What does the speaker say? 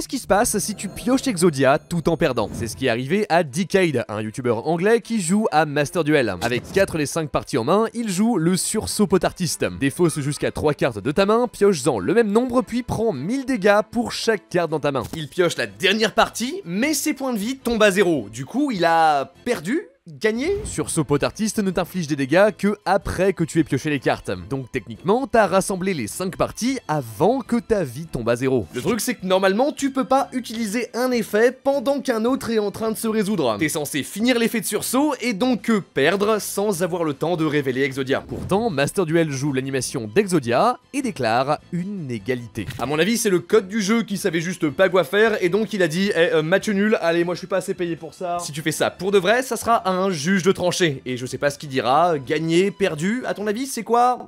Qu'est-ce qui se passe si tu pioches Exodia tout en perdant C'est ce qui est arrivé à Decade, un youtubeur anglais qui joue à Master Duel. Avec 4 des 5 parties en main, il joue le sursaut potartiste. Défausse jusqu'à 3 cartes de ta main, pioche-en le même nombre, puis prend 1000 dégâts pour chaque carte dans ta main. Il pioche la dernière partie, mais ses points de vie tombent à zéro. Du coup, il a perdu gagner. Sur ce pot artiste ne t'inflige des dégâts que après que tu aies pioché les cartes. Donc techniquement, t'as rassemblé les 5 parties avant que ta vie tombe à zéro. Le truc c'est que normalement, tu peux pas utiliser un effet pendant qu'un autre est en train de se résoudre. T'es censé finir l'effet de sursaut et donc euh, perdre sans avoir le temps de révéler Exodia. Pourtant, Master Duel joue l'animation d'Exodia et déclare une égalité. À mon avis, c'est le code du jeu qui savait juste pas quoi faire et donc il a dit eh euh, match nul, allez moi je suis pas assez payé pour ça. Si tu fais ça pour de vrai, ça sera un juge de tranchée, et je sais pas ce qu'il dira, gagné, perdu, à ton avis c'est quoi